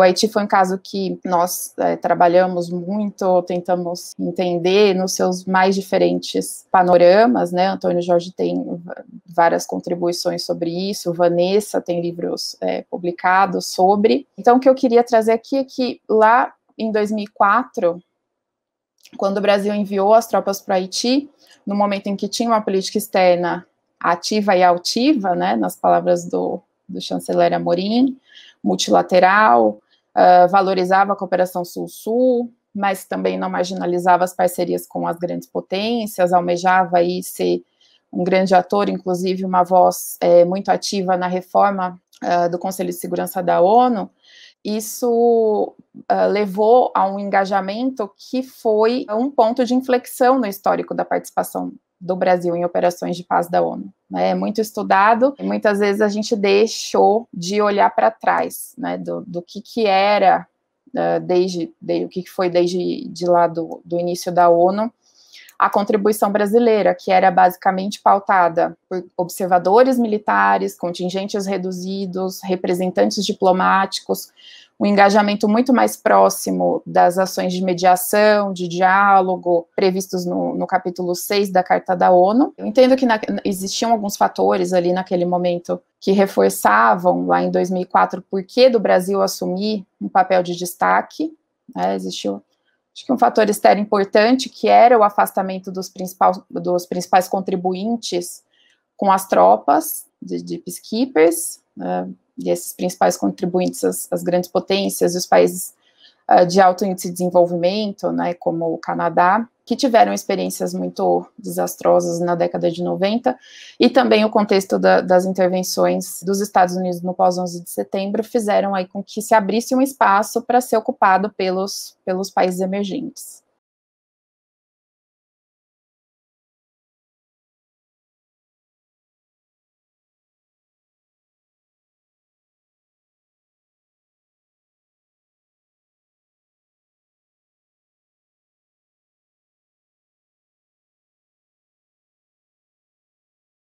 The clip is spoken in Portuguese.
O Haiti foi um caso que nós é, trabalhamos muito, tentamos entender nos seus mais diferentes panoramas, né? Antônio Jorge tem várias contribuições sobre isso, Vanessa tem livros é, publicados sobre. Então, o que eu queria trazer aqui é que lá em 2004, quando o Brasil enviou as tropas para o Haiti, no momento em que tinha uma política externa ativa e altiva, né? Nas palavras do, do chanceler Amorim multilateral, uh, valorizava a cooperação sul-sul, mas também não marginalizava as parcerias com as grandes potências, almejava aí ser um grande ator, inclusive uma voz é, muito ativa na reforma uh, do Conselho de Segurança da ONU, isso uh, levou a um engajamento que foi um ponto de inflexão no histórico da participação do Brasil em operações de paz da ONU. Né? É muito estudado e muitas vezes a gente deixou de olhar para trás né? do, do que, que era eh, desde, de, o que foi desde de lá do, do, início da ONU, a contribuição brasileira, que era basicamente pautada por observadores militares, contingentes reduzidos, representantes diplomáticos, um engajamento muito mais próximo das ações de mediação, de diálogo, previstos no, no capítulo 6 da Carta da ONU. Eu entendo que na, existiam alguns fatores ali naquele momento que reforçavam, lá em 2004, o porquê do Brasil assumir um papel de destaque. Né? Existiu Acho que um fator externo importante, que era o afastamento dos principais, dos principais contribuintes com as tropas de, de peacekeepers, né, e esses principais contribuintes, as, as grandes potências e os países uh, de alto índice de desenvolvimento, né, como o Canadá, que tiveram experiências muito desastrosas na década de 90, e também o contexto da, das intervenções dos Estados Unidos no pós-11 de setembro fizeram aí com que se abrisse um espaço para ser ocupado pelos, pelos países emergentes.